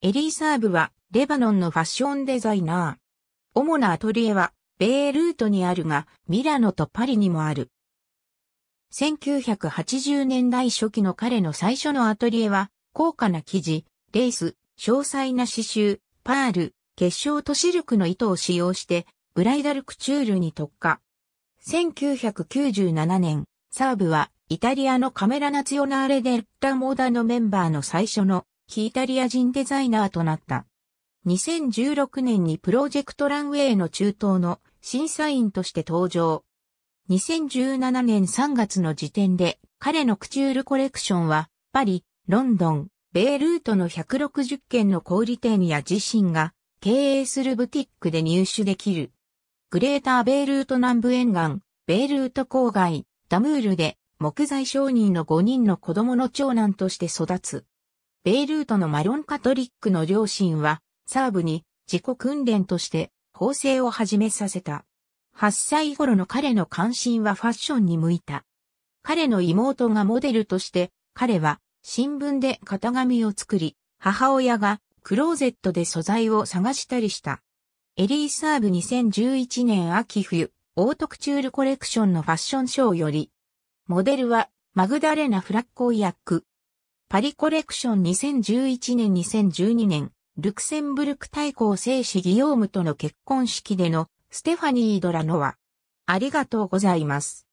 エリー・サーブは、レバノンのファッションデザイナー。主なアトリエは、ベイルートにあるが、ミラノとパリにもある。1980年代初期の彼の最初のアトリエは、高価な生地、レース、詳細な刺繍、パール、結晶とシルクの糸を使用して、ブライダルクチュールに特化。1997年、サーブは、イタリアのカメラナツヨナーレ・デッラ・モーダのメンバーの最初の非イタリア人デザイナーとなった。2016年にプロジェクトランウェイの中東の審査員として登場。2017年3月の時点で彼のクチュールコレクションはパリ、ロンドン、ベイルートの160件の小売店や自身が経営するブティックで入手できる。グレーターベイルート南部沿岸、ベイルート郊外、ダムールで木材商人の5人の子供の長男として育つ。ベイルートのマロンカトリックの両親は、サーブに自己訓練として法制を始めさせた。8歳頃の彼の関心はファッションに向いた。彼の妹がモデルとして、彼は新聞で型紙を作り、母親がクローゼットで素材を探したりした。エリーサーブ2011年秋冬、オートクチュールコレクションのファッションショーより、モデルはマグダレナ・フラッコー役、パリコレクション2011年2012年、ルクセンブルク大公聖子ギヨームとの結婚式でのステファニー・ドラノワ。ありがとうございます。